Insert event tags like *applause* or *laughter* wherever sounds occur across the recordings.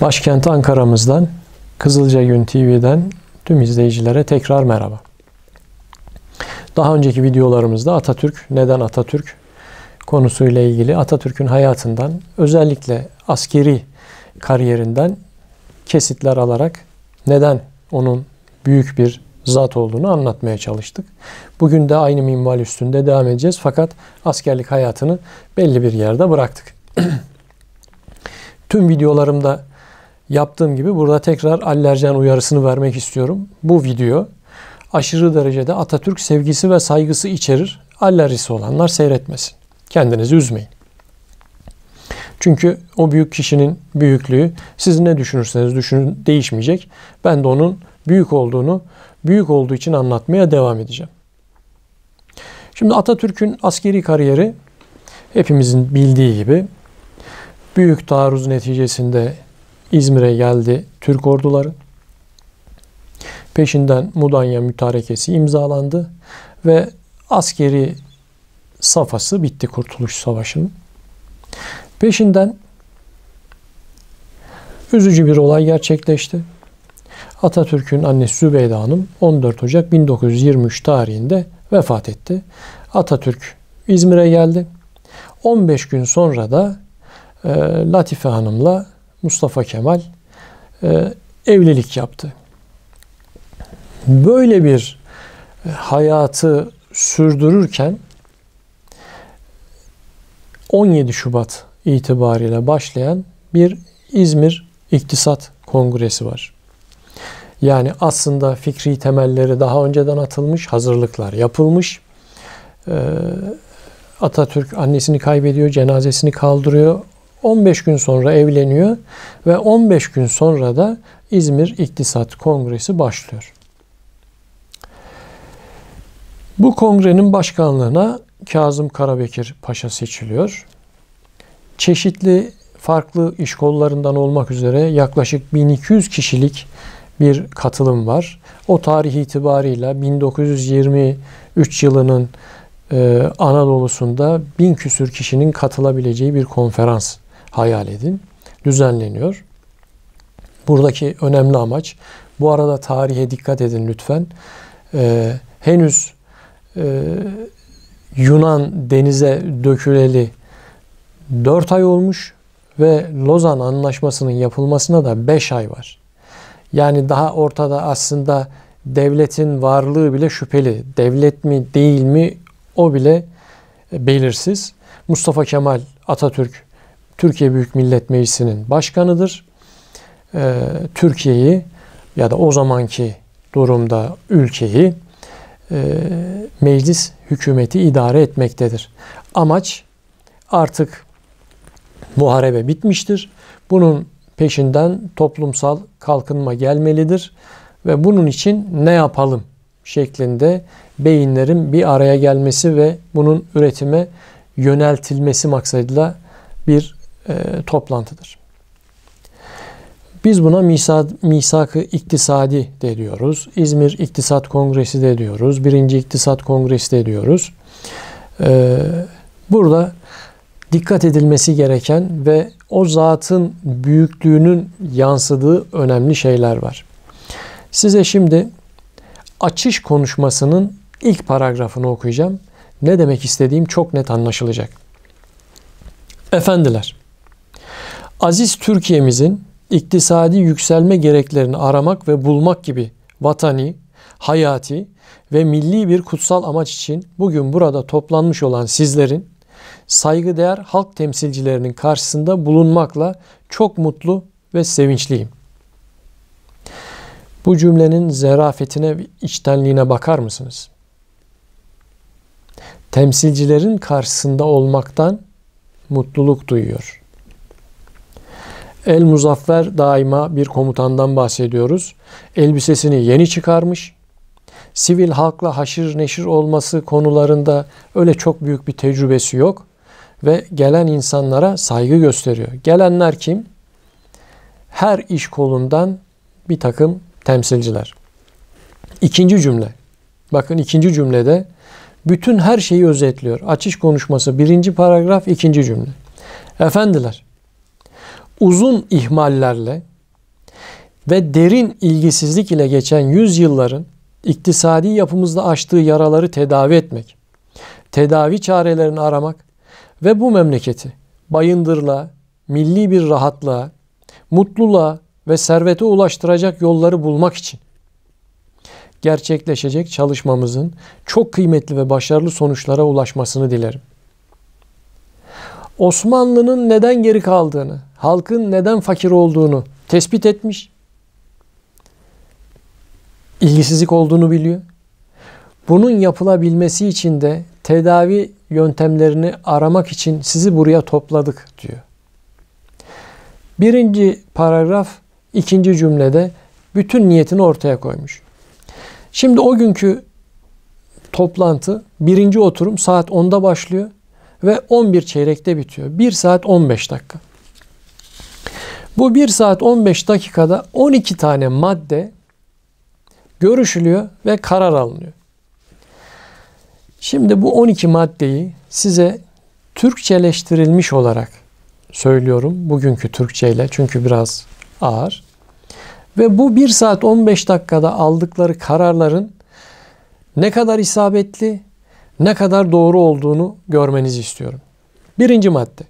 Başkent Ankara'mızdan, Kızılca Gün TV'den tüm izleyicilere tekrar merhaba. Daha önceki videolarımızda Atatürk, neden Atatürk konusuyla ilgili Atatürk'ün hayatından, özellikle askeri kariyerinden kesitler alarak neden onun büyük bir zat olduğunu anlatmaya çalıştık. Bugün de aynı minval üstünde devam edeceğiz fakat askerlik hayatını belli bir yerde bıraktık. *clears throat* Tüm videolarımda yaptığım gibi burada tekrar alerjen uyarısını vermek istiyorum. Bu video aşırı derecede Atatürk sevgisi ve saygısı içerir. Alerjisi olanlar seyretmesin. Kendinizi üzmeyin. Çünkü o büyük kişinin büyüklüğü siz ne düşünürseniz düşünün değişmeyecek. Ben de onun büyük olduğunu, büyük olduğu için anlatmaya devam edeceğim. Şimdi Atatürk'ün askeri kariyeri hepimizin bildiği gibi büyük taarruz neticesinde İzmir'e geldi Türk orduları. Peşinden Mudanya mütarekesi imzalandı ve askeri safası bitti Kurtuluş Savaşı'nın. Peşinden üzücü bir olay gerçekleşti. Atatürk'ün annesi Zübeyde Hanım 14 Ocak 1923 tarihinde vefat etti. Atatürk İzmir'e geldi. 15 gün sonra da e, Latife Hanım'la Mustafa Kemal e, evlilik yaptı. Böyle bir e, hayatı sürdürürken 17 Şubat itibariyle başlayan bir İzmir İktisat Kongresi var. Yani aslında fikri temelleri daha önceden atılmış, hazırlıklar yapılmış. E, Atatürk annesini kaybediyor, cenazesini kaldırıyor. 15 gün sonra evleniyor ve 15 gün sonra da İzmir İktisat Kongresi başlıyor. Bu kongrenin başkanlığına Kazım Karabekir Paşa seçiliyor. Çeşitli farklı iş kollarından olmak üzere yaklaşık 1200 kişilik bir katılım var. O tarih itibarıyla 1923 yılının e, Anadolu'sunda bin küsür kişinin katılabileceği bir konferans hayal edin. Düzenleniyor. Buradaki önemli amaç, bu arada tarihe dikkat edin lütfen. Ee, henüz e, Yunan denize döküleli 4 ay olmuş ve Lozan Anlaşması'nın yapılmasına da 5 ay var. Yani daha ortada aslında devletin varlığı bile şüpheli. Devlet mi değil mi o bile belirsiz. Mustafa Kemal Atatürk Türkiye Büyük Millet Meclisi'nin başkanıdır. Ee, Türkiye'yi ya da o zamanki durumda ülkeyi e, meclis hükümeti idare etmektedir. Amaç artık muharebe bitmiştir. Bunun peşinden toplumsal kalkınma gelmelidir ve bunun için ne yapalım şeklinde beyinlerin bir araya gelmesi ve bunun üretime yöneltilmesi maksadıyla bir e, toplantıdır. Biz buna misak, misak-ı iktisadi de diyoruz. İzmir İktisat Kongresi de diyoruz. Birinci İktisat Kongresi de diyoruz. Ee, burada dikkat edilmesi gereken ve o zatın büyüklüğünün yansıdığı önemli şeyler var. Size şimdi açış konuşmasının ilk paragrafını okuyacağım. Ne demek istediğim çok net anlaşılacak. Efendiler, aziz Türkiye'mizin iktisadi yükselme gereklerini aramak ve bulmak gibi vatani, hayati ve milli bir kutsal amaç için bugün burada toplanmış olan sizlerin saygıdeğer halk temsilcilerinin karşısında bulunmakla çok mutlu ve sevinçliyim. Bu cümlenin zerafetine ve içtenliğine bakar mısınız? Temsilcilerin karşısında olmaktan mutluluk duyuyor. El Muzaffer daima bir komutandan bahsediyoruz. Elbisesini yeni çıkarmış. Sivil halkla haşır neşir olması konularında öyle çok büyük bir tecrübesi yok ve gelen insanlara saygı gösteriyor. Gelenler kim? Her iş kolundan bir takım temsilciler. İkinci cümle. Bakın ikinci cümlede bütün her şeyi özetliyor. Açış konuşması birinci paragraf ikinci cümle. Efendiler uzun ihmallerle ve derin ilgisizlik ile geçen yüzyılların iktisadi yapımızda açtığı yaraları tedavi etmek, tedavi çarelerini aramak ve bu memleketi bayındırla, milli bir rahatlığa, mutluluğa ve servete ulaştıracak yolları bulmak için gerçekleşecek çalışmamızın çok kıymetli ve başarılı sonuçlara ulaşmasını dilerim. Osmanlı'nın neden geri kaldığını, halkın neden fakir olduğunu tespit etmiş. İlgisizlik olduğunu biliyor. Bunun yapılabilmesi için de tedavi yöntemlerini aramak için sizi buraya topladık diyor. Birinci paragraf ikinci cümlede bütün niyetini ortaya koymuş. Şimdi o günkü toplantı birinci oturum saat 10'da başlıyor ve 11 çeyrekte bitiyor. 1 saat 15 dakika. Bu 1 saat 15 dakikada 12 tane madde görüşülüyor ve karar alınıyor. Şimdi bu 12 maddeyi size Türkçeleştirilmiş olarak söylüyorum bugünkü Türkçeyle çünkü biraz ağır. Ve bu 1 saat 15 dakikada aldıkları kararların ne kadar isabetli, ne kadar doğru olduğunu görmenizi istiyorum. Birinci madde.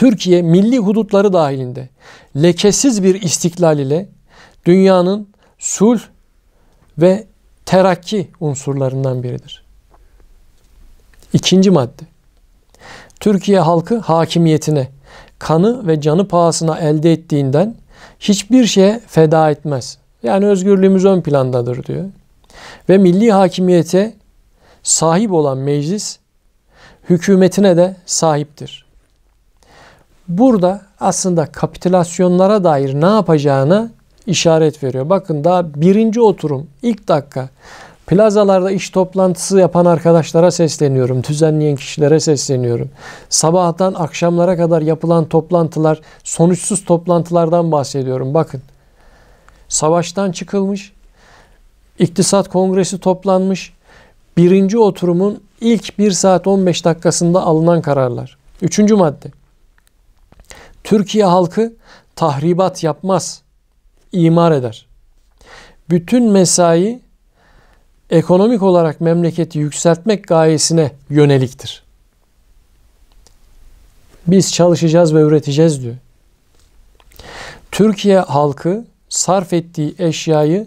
Türkiye milli hudutları dahilinde lekesiz bir istiklal ile dünyanın sulh ve terakki unsurlarından biridir. İkinci madde. Türkiye halkı hakimiyetine, kanı ve canı pahasına elde ettiğinden hiçbir şeye feda etmez. Yani özgürlüğümüz ön plandadır diyor. Ve milli hakimiyete sahip olan meclis hükümetine de sahiptir. Burada aslında kapitülasyonlara dair ne yapacağını işaret veriyor. Bakın daha birinci oturum ilk dakika plazalarda iş toplantısı yapan arkadaşlara sesleniyorum. Düzenleyen kişilere sesleniyorum. Sabahtan akşamlara kadar yapılan toplantılar sonuçsuz toplantılardan bahsediyorum. Bakın savaştan çıkılmış, iktisat kongresi toplanmış, birinci oturumun ilk 1 saat 15 dakikasında alınan kararlar. Üçüncü madde. Türkiye halkı tahribat yapmaz, imar eder. Bütün mesai ekonomik olarak memleketi yükseltmek gayesine yöneliktir. Biz çalışacağız ve üreteceğiz diyor. Türkiye halkı sarf ettiği eşyayı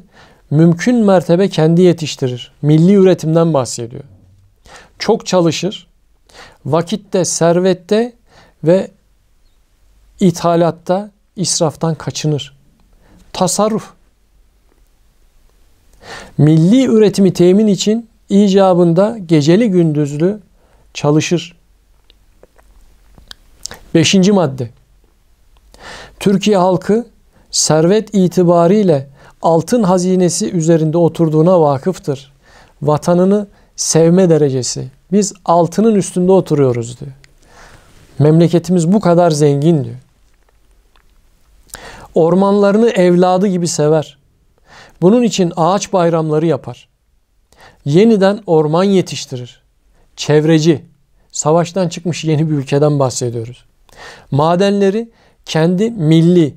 mümkün mertebe kendi yetiştirir. Milli üretimden bahsediyor. Çok çalışır. Vakitte, servette ve İthalatta israftan kaçınır. Tasarruf. Milli üretimi temin için icabında geceli gündüzlü çalışır. Beşinci madde. Türkiye halkı servet itibariyle altın hazinesi üzerinde oturduğuna vakıftır. Vatanını sevme derecesi. Biz altının üstünde oturuyoruz diyor. Memleketimiz bu kadar zengin diyor. Ormanlarını evladı gibi sever. Bunun için ağaç bayramları yapar. Yeniden orman yetiştirir. Çevreci, savaştan çıkmış yeni bir ülkeden bahsediyoruz. Madenleri kendi milli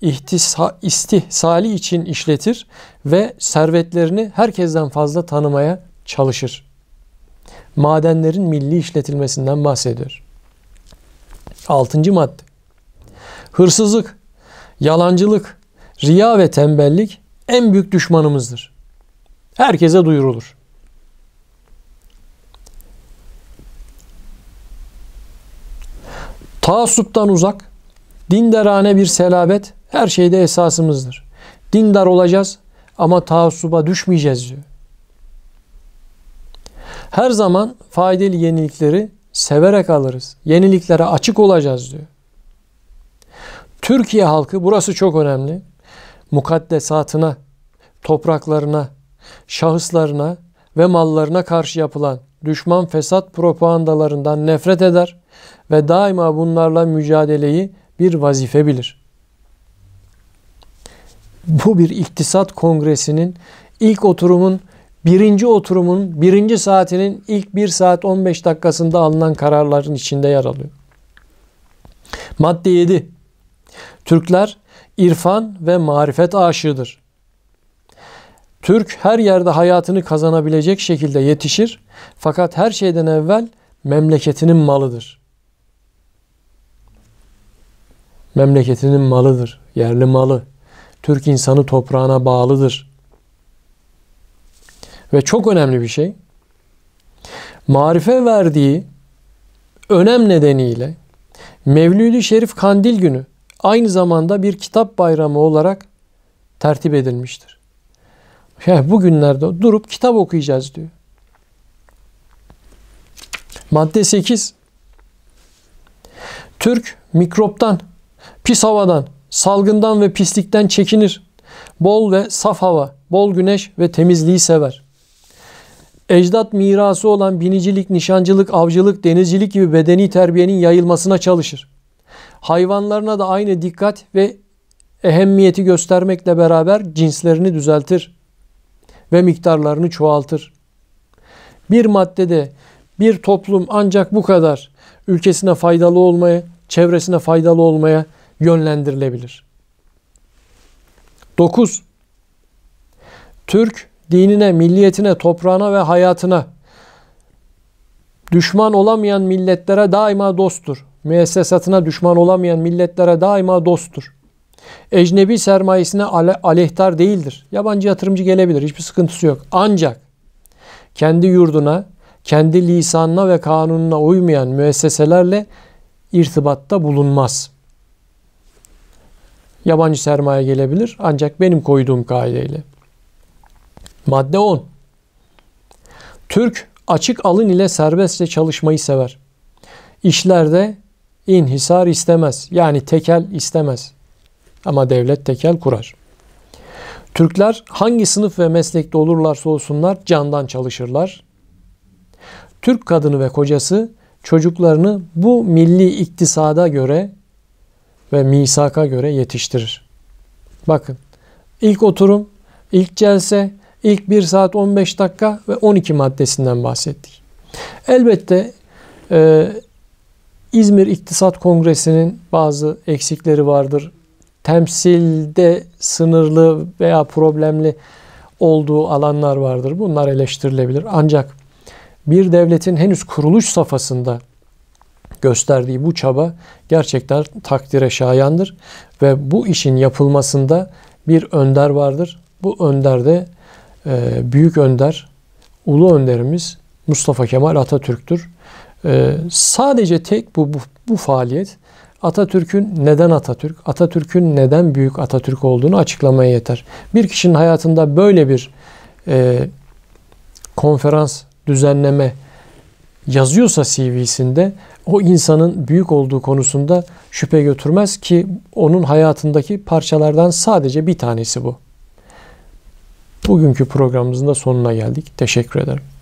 ihtisa, istihsali için işletir ve servetlerini herkesten fazla tanımaya çalışır. Madenlerin milli işletilmesinden bahsediyor. Altıncı madde. Hırsızlık, yalancılık, riya ve tembellik en büyük düşmanımızdır. Herkese duyurulur. Taassuptan uzak, dindarane bir selabet her şeyde esasımızdır. Dindar olacağız ama taassuba düşmeyeceğiz diyor. Her zaman faydalı yenilikleri severek alırız. Yeniliklere açık olacağız diyor. Türkiye halkı burası çok önemli. Mukaddesatına, topraklarına, şahıslarına ve mallarına karşı yapılan düşman fesat propagandalarından nefret eder ve daima bunlarla mücadeleyi bir vazife bilir. Bu bir iktisat kongresinin ilk oturumun birinci oturumun birinci saatinin ilk 1 saat 15 dakikasında alınan kararların içinde yer alıyor. Madde 7. Türkler irfan ve marifet aşığıdır. Türk her yerde hayatını kazanabilecek şekilde yetişir fakat her şeyden evvel memleketinin malıdır. Memleketinin malıdır, yerli malı. Türk insanı toprağına bağlıdır. Ve çok önemli bir şey. Marife verdiği önem nedeniyle mevlid Şerif Kandil günü aynı zamanda bir kitap bayramı olarak tertip edilmiştir. Yani bugünlerde durup kitap okuyacağız diyor. Madde 8. Türk mikroptan, pis havadan, salgından ve pislikten çekinir. Bol ve saf hava, bol güneş ve temizliği sever. Ecdat mirası olan binicilik, nişancılık, avcılık, denizcilik gibi bedeni terbiyenin yayılmasına çalışır hayvanlarına da aynı dikkat ve ehemmiyeti göstermekle beraber cinslerini düzeltir ve miktarlarını çoğaltır. Bir maddede bir toplum ancak bu kadar ülkesine faydalı olmaya, çevresine faydalı olmaya yönlendirilebilir. 9. Türk dinine, milliyetine, toprağına ve hayatına düşman olamayan milletlere daima dosttur müessesatına düşman olamayan milletlere daima dosttur. Ecnebi sermayesine ale aleyhtar değildir. Yabancı yatırımcı gelebilir. Hiçbir sıkıntısı yok. Ancak kendi yurduna, kendi lisanına ve kanununa uymayan müesseselerle irtibatta bulunmaz. Yabancı sermaye gelebilir ancak benim koyduğum kaideyle. Madde 10. Türk açık alın ile serbestçe çalışmayı sever. İşlerde inhisar istemez. Yani tekel istemez. Ama devlet tekel kurar. Türkler hangi sınıf ve meslekte olurlarsa olsunlar candan çalışırlar. Türk kadını ve kocası çocuklarını bu milli iktisada göre ve misaka göre yetiştirir. Bakın ilk oturum, ilk celse, ilk 1 saat 15 dakika ve 12 maddesinden bahsettik. Elbette e, İzmir İktisat Kongresi'nin bazı eksikleri vardır. Temsilde sınırlı veya problemli olduğu alanlar vardır. Bunlar eleştirilebilir. Ancak bir devletin henüz kuruluş safhasında gösterdiği bu çaba gerçekten takdire şayandır ve bu işin yapılmasında bir önder vardır. Bu önder de e, büyük önder, ulu önderimiz Mustafa Kemal Atatürk'tür. Ee, sadece tek bu, bu, bu faaliyet Atatürk'ün neden Atatürk, Atatürk'ün neden büyük Atatürk olduğunu açıklamaya yeter. Bir kişinin hayatında böyle bir e, konferans düzenleme yazıyorsa CV'sinde o insanın büyük olduğu konusunda şüphe götürmez ki onun hayatındaki parçalardan sadece bir tanesi bu. Bugünkü programımızın da sonuna geldik. Teşekkür ederim.